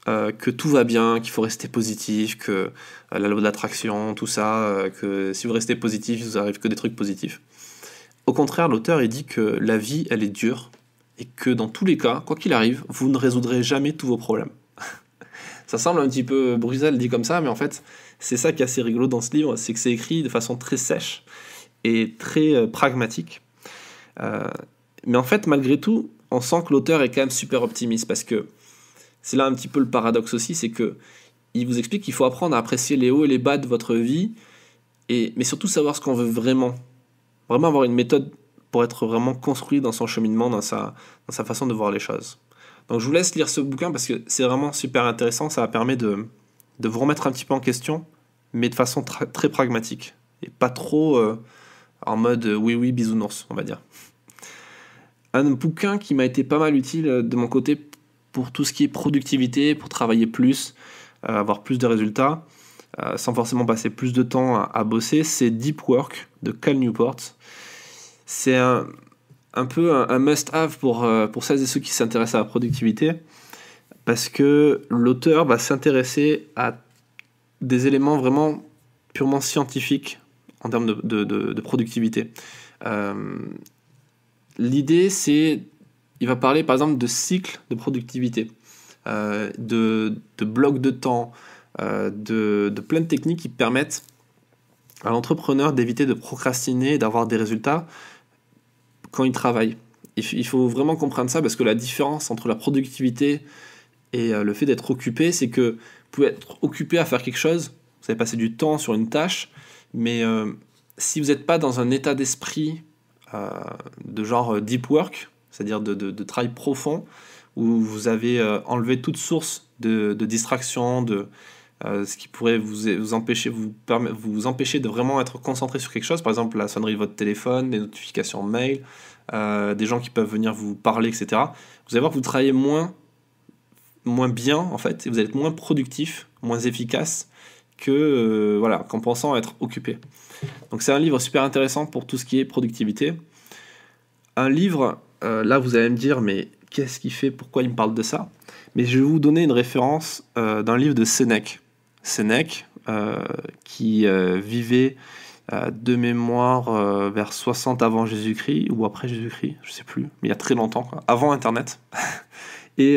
euh, que tout va bien, qu'il faut rester positif, que euh, la loi de l'attraction, tout ça, que si vous restez positif, il vous arrive que des trucs positifs. Au contraire, l'auteur il dit que la vie elle est dure et que dans tous les cas, quoi qu'il arrive, vous ne résoudrez jamais tous vos problèmes. Ça semble un petit peu bruxelles dit comme ça, mais en fait, c'est ça qui est assez rigolo dans ce livre, c'est que c'est écrit de façon très sèche et très euh, pragmatique. Euh, mais en fait, malgré tout, on sent que l'auteur est quand même super optimiste parce que c'est là un petit peu le paradoxe aussi, c'est que il vous explique qu'il faut apprendre à apprécier les hauts et les bas de votre vie, et, mais surtout savoir ce qu'on veut vraiment. Vraiment avoir une méthode pour être vraiment construit dans son cheminement, dans sa, dans sa façon de voir les choses. Donc je vous laisse lire ce bouquin parce que c'est vraiment super intéressant, ça permet de, de vous remettre un petit peu en question, mais de façon très pragmatique, et pas trop euh, en mode euh, oui oui bisounours, on va dire. Un bouquin qui m'a été pas mal utile euh, de mon côté pour tout ce qui est productivité, pour travailler plus, avoir plus de résultats, sans forcément passer plus de temps à bosser, c'est Deep Work de Cal Newport. C'est un, un peu un, must-have pour, euh, pour celles et ceux qui s'intéressent à la productivité, parce que l'auteur va s'intéresser à des éléments vraiment purement scientifiques en termes de, de, productivité. Euh, l'idée, c'est, il va parler par exemple de cycles de productivité, euh, de, blocs de temps, de, plein de techniques qui permettent à l'entrepreneur d'éviter de procrastiner, d'avoir des résultats, quand ils travaillent. Il faut vraiment comprendre ça parce que la différence entre la productivité et euh, le fait d'être occupé, c'est que vous pouvez être occupé à faire quelque chose, vous avez passé du temps sur une tâche, mais euh, si vous n'êtes pas dans un état d'esprit euh, de genre deep work, c'est-à-dire de, travail profond, où vous avez enlevé toute source de, de distraction, de, euh, ce qui pourrait vous, empêcher, vous, vous empêcher de vraiment être concentré sur quelque chose, par exemple la sonnerie de votre téléphone, des notifications mail, euh, des gens qui peuvent venir vous parler, etc. Vous allez voir que vous travaillez moins, moins bien en fait, et vous êtes moins productif, moins efficace que euh, voilà qu'en pensant être occupé. Donc c'est un livre super intéressant pour tout ce qui est productivité. Un livre, là vous allez me dire mais qu'est-ce qu'il fait, pourquoi il me parle de ça Mais je vais vous donner une référence d'un livre de Sénèque. Sénèque, euh, qui euh, vivait euh, de mémoire vers 60 avant Jésus-Christ ou après Jésus-Christ, je sais plus, mais il y a très longtemps, avant Internet. Et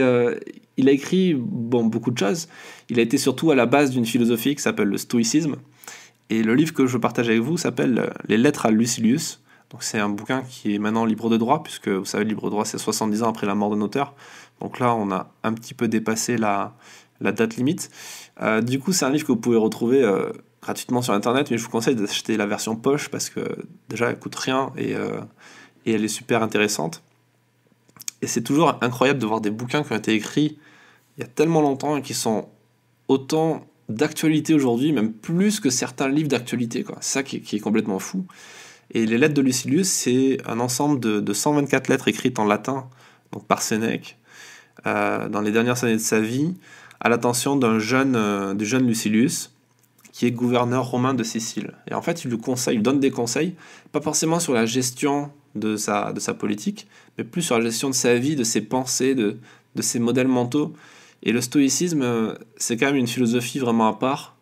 il a écrit bon, beaucoup de choses. Il a été surtout à la base d'une philosophie qui s'appelle le stoïcisme. Et le livre que je partage avec vous s'appelle Les Lettres à Lucilius. Donc c'est un bouquin qui est maintenant libre de droit, puisque vous savez, libre de droit, c'est 70 ans après la mort d'un auteur. Donc là, on a un petit peu dépassé la, la date limite. Euh, du coup, c'est un livre que vous pouvez retrouver euh, gratuitement sur Internet, mais je vous conseille d'acheter la version poche parce que déjà, elle coûte rien euh, et, elle est super intéressante. Et c'est toujours incroyable de voir des bouquins qui ont été écrits il y a tellement longtemps et qui sont autant d'actualité aujourd'hui, même plus que certains livres d'actualité. C'est ça qui, est complètement fou. Et les lettres de Lucilius, c'est un ensemble de, de, 124 lettres écrites en latin, donc par Sénèque, dans les dernières années de sa vie, à l'attention d'un jeune, euh, du jeune Lucilius, qui est gouverneur romain de Sicile. Et en fait, il lui conseille, donne des conseils, pas forcément sur la gestion de sa, politique, mais plus sur la gestion de sa vie, de ses pensées, de, ses modèles mentaux. Et le stoïcisme, euh, c'est quand même une philosophie vraiment à part,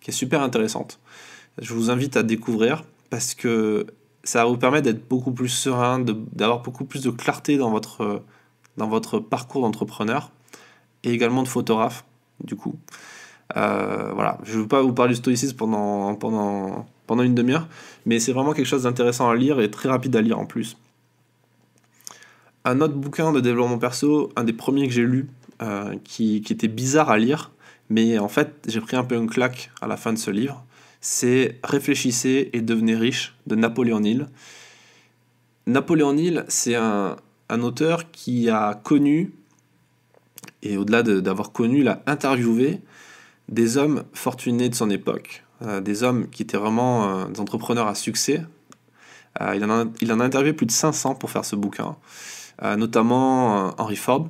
qui est super intéressante. Je vous invite à découvrir, parce que ça vous permet d'être beaucoup plus serein, d'avoir beaucoup plus de clarté dans votre, dans votre parcours d'entrepreneur et également de photographe, du coup. Euh, voilà, je ne veux pas vous parler du stoïcisme pendant, pendant, pendant une demi-heure, mais c'est vraiment quelque chose d'intéressant à lire et très rapide à lire en plus. Un autre bouquin de développement perso, un des premiers que j'ai lu, euh, qui, était bizarre à lire, mais en fait j'ai pris un peu une claque à la fin de ce livre, c'est Réfléchissez et devenez riche de Napoléon Hill. Napoléon Hill, c'est un, un auteur qui a connu et au-delà d'avoir connu, connu, l'a interviewé des hommes fortunés de son époque, euh, des hommes qui étaient vraiment euh, des entrepreneurs à succès. Euh, il, en a, il, en interviewé plus de 500 pour faire ce bouquin, notamment Henry Ford,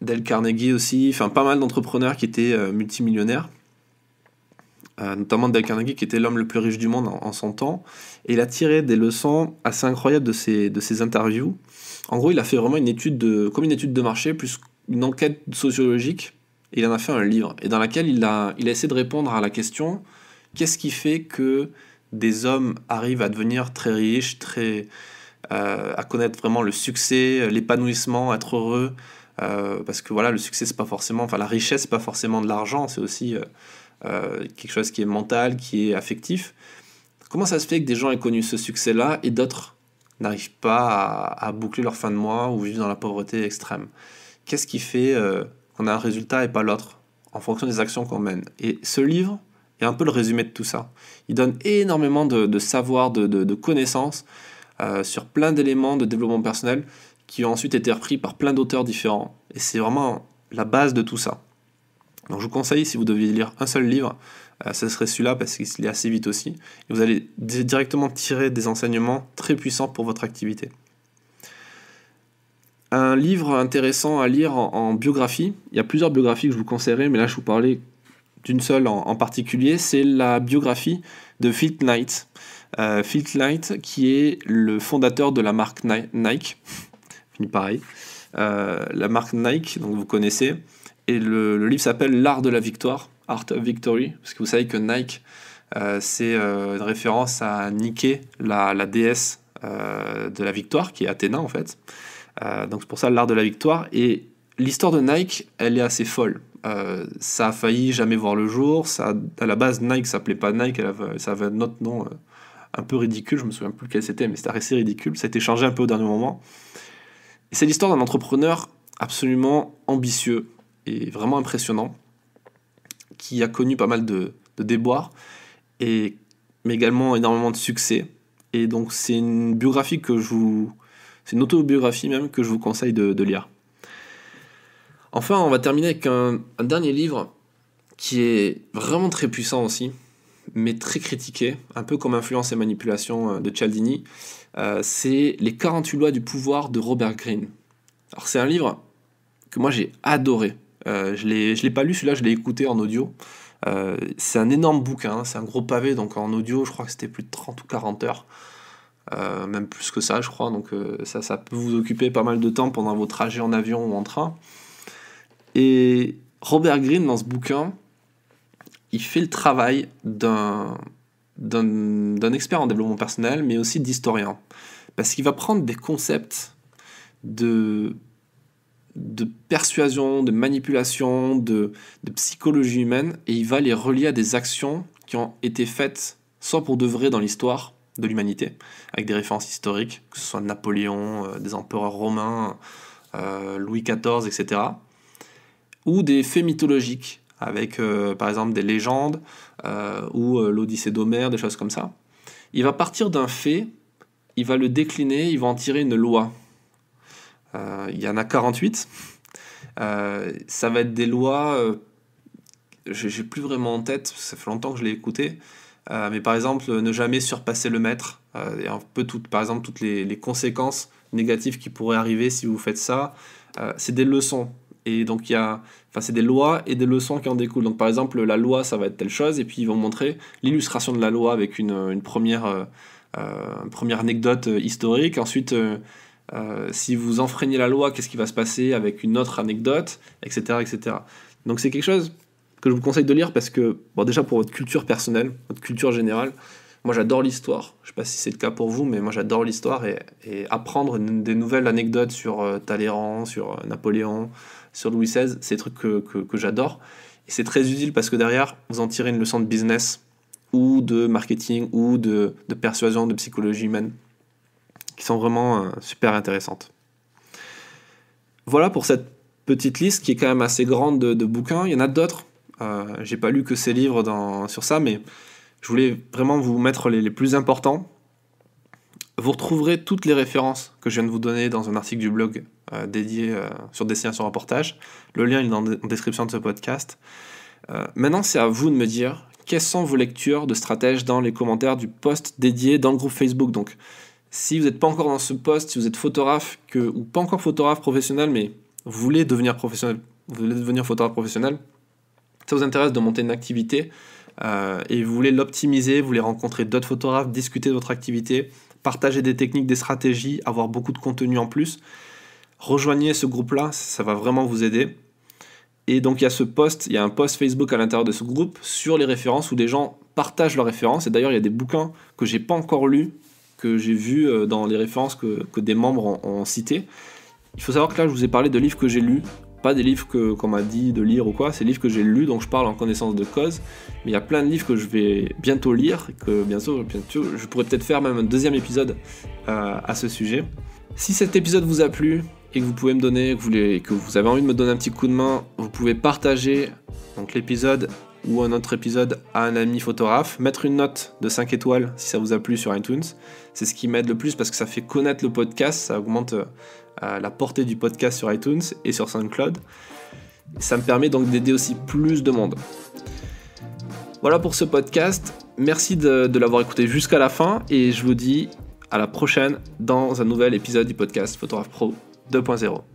Del Carnegie aussi, enfin pas mal d'entrepreneurs qui étaient multimillionnaires, notamment Del Carnegie qui était l'homme le plus riche du monde en, son temps. Et il a tiré des leçons assez incroyables de ces, de ces interviews. En gros, il a fait vraiment une étude de, comme une étude de marché, plus une enquête sociologique, et il en a fait un livre, et dans laquelle il a, il a essayé de répondre à la question qu'est-ce qui fait que des hommes arrivent à devenir très riches, très, euh, à connaître vraiment le succès, l'épanouissement, être heureux euh, parce que voilà, le succès, c'est pas forcément, enfin, la richesse, c'est pas forcément de l'argent, c'est aussi euh, quelque chose qui est mental, qui est affectif. Comment ça se fait que des gens aient connu ce succès-là et d'autres n'arrivent pas à, boucler leur fin de mois ou vivent dans la pauvreté extrême. Qu'est-ce qui fait euh, qu'on a un résultat et pas l'autre en fonction des actions qu'on mène Et ce livre est un peu le résumé de tout ça. Il donne énormément de, savoir, de, connaissances euh, sur plein d'éléments de développement personnel qui ont ensuite été repris par plein d'auteurs différents. Et c'est vraiment la base de tout ça. Donc je vous conseille, si vous devez lire un seul livre, euh, ce serait celui-là parce qu'il est assez vite aussi. vous allez directement tirer des enseignements très puissants pour votre activité. Un livre intéressant à lire en, biographie, il y a plusieurs biographies que je vous conseillerais, mais là je vous parlais d'une seule en, particulier, c'est la biographie de Phil Knight. Fit euh, Phil Knight qui est le fondateur de la marque Nike, fini pareil, euh, la marque Nike, donc vous connaissez, et le livre s'appelle L'art de la victoire. Art of Victory, parce que vous savez que Nike, euh, c'est euh, une référence à Nike, la, la déesse euh, de la victoire, qui est Athéna en fait. donc c'est pour ça l'art de la victoire. Et l'histoire de Nike, elle est assez folle. ça a failli jamais voir le jour. Ça, à la base, Nike s'appelait pas Nike, elle ça avait un autre nom un peu ridicule. Je me souviens plus lequel c'était, mais c'était assez ridicule. Ça a été changé un peu au dernier moment. Et c'est l'histoire d'un entrepreneur absolument ambitieux et vraiment impressionnant qui a connu pas mal de, déboires, et, mais également énormément de succès. Et donc c'est une biographie que je vous... C'est une autobiographie même que je vous conseille de, lire. Enfin, on va terminer avec un, dernier livre qui est vraiment très puissant aussi, mais très critiqué, un peu comme Influence et Manipulation euh, de Cialdini. Euh, c'est Les 48 lois du pouvoir de Robert Greene. Alors c'est un livre que moi j'ai adoré. Euh, je ne l'ai pas lu, celui-là, je l'ai écouté en audio. Euh, c'est un énorme bouquin, hein, c'est un gros pavé, donc en audio, je crois que c'était plus de 30 ou 40 heures. Euh, même plus que ça, je crois. Donc ça, ça peut vous occuper pas mal de temps pendant vos trajets en avion ou en train. Et Robert Greene, dans ce bouquin, il fait le travail d'un d'un expert en développement personnel, mais aussi d'historien. Parce qu'il va prendre des concepts de de persuasion, de manipulation, de, psychologie humaine, et il va les relier à des actions qui ont été faites soit pour de vrai dans l'histoire de l'humanité, avec des références historiques, que ce soit Napoléon, euh, des empereurs romains, euh, Louis XIV, etc., ou des faits mythologiques, avec euh, par exemple des légendes, ou l'Odyssée d'Homère, des choses comme ça. Il va partir d'un fait, il va le décliner, il va en tirer une loi, euh, il y en a 48. Euh, ça va être des lois, euh, j'ai plus vraiment en tête, ça fait longtemps que je l'ai écouté, mais par exemple, ne jamais surpasser le maître. et un peu tout, par exemple toutes les, les, conséquences négatives qui pourraient arriver si vous faites ça, c'est des leçons. Et donc il y a, enfin c'est des lois et des leçons qui en découlent. Donc par exemple la loi ça va être telle chose et puis ils vont montrer l'illustration de la loi avec une, une première, une première anecdote historique, ensuite euh, si vous enfreignez la loi, qu'est-ce qui va se passer avec une autre anecdote, etc. etc. Donc c'est quelque chose que je vous conseille de lire parce que, bon, déjà pour votre culture personnelle, votre culture générale, moi j'adore l'histoire. Je sais pas si c'est le cas pour vous, mais moi j'adore l'histoire et, apprendre des nouvelles anecdotes sur euh, Talleyrand, sur euh, Napoléon, sur Louis XVI, c'est des trucs que, j'adore. Et c'est très utile parce que derrière, vous en tirez une leçon de business ou de marketing ou de persuasion, de psychologie humaine qui sont vraiment euh, super intéressantes. Voilà pour cette petite liste qui est quand même assez grande de, bouquins. Il y en a d'autres. Je euh, J'ai pas lu que ces livres sur ça, mais je voulais vraiment vous mettre les, plus importants. Vous retrouverez toutes les références que je viens de vous donner dans un article du blog euh, sur dédié et sur Reportage. Le lien est dans la description de ce podcast. maintenant, c'est à vous de me dire quelles sont vos lectures de stratèges dans les commentaires du post dédié dans le groupe Facebook. Donc, si vous n'êtes pas encore dans ce poste, si vous êtes photographe que, ou pas encore photographe professionnel, mais vous voulez devenir professionnel, voulez devenir photographe professionnel, ça vous intéresse de monter une activité euh, et vous voulez l'optimiser, vous voulez rencontrer d'autres photographes, discuter de votre activité, partager des techniques, des stratégies, avoir beaucoup de contenu en plus, rejoignez ce groupe-là, ça va vraiment vous aider. Et donc il y a ce poste, il y a un post Facebook à l'intérieur de ce groupe sur les références où des gens partagent leurs références. Et d'ailleurs, il y a des bouquins que j'ai pas encore lus que j'ai vu euh, dans les références que, des membres ont, cité. citées. Il faut savoir que là, je vous ai parlé de livres que j'ai lus, pas des livres qu'on m'a dit de lire ou quoi, c'est des livres que j'ai lus, donc je parle en connaissance de cause. Mais il y a plein de livres que je vais bientôt lire, que bientôt, bientôt je pourrais peut-être faire même un deuxième épisode euh, à ce sujet. Si cet épisode vous a plu et que vous pouvez me donner, que vous, voulez, que vous avez envie de me donner un petit coup de main, vous pouvez partager l'épisode ou un autre épisode à un ami photographe, mettre une note de 5 étoiles si ça vous a plu sur iTunes. C'est ce qui m'aide le plus parce que ça fait connaître le podcast, ça augmente euh, la portée du podcast sur iTunes et sur SoundCloud. Ça me permet donc d'aider aussi plus de monde. Voilà pour ce podcast. Merci de, de l'avoir écouté jusqu'à la fin et je vous dis à la prochaine dans un nouvel épisode du podcast Photographe Pro 2.0.